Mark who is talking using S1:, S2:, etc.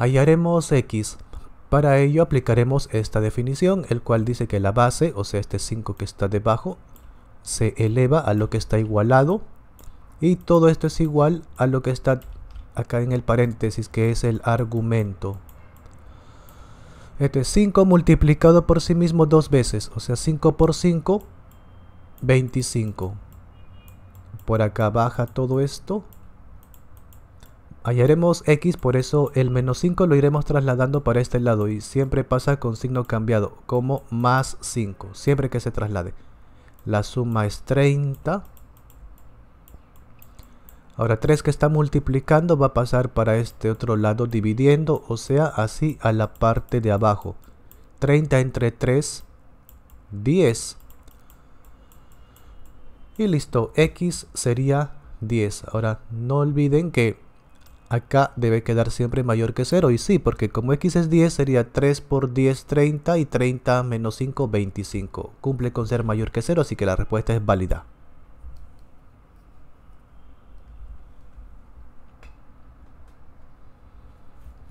S1: hallaremos x. Para ello aplicaremos esta definición, el cual dice que la base, o sea este 5 que está debajo, se eleva a lo que está igualado y todo esto es igual a lo que está acá en el paréntesis que es el argumento este 5 multiplicado por sí mismo dos veces o sea 5 por 5 25 por acá baja todo esto Hallaremos x, por eso el menos 5 lo iremos trasladando para este lado y siempre pasa con signo cambiado, como más 5, siempre que se traslade. La suma es 30. Ahora 3 que está multiplicando va a pasar para este otro lado dividiendo, o sea, así a la parte de abajo. 30 entre 3, 10. Y listo, x sería 10. Ahora no olviden que acá debe quedar siempre mayor que 0. Y sí, porque como x es 10, sería 3 por 10, 30 y 30 menos 5, 25. Cumple con ser mayor que 0, así que la respuesta es válida.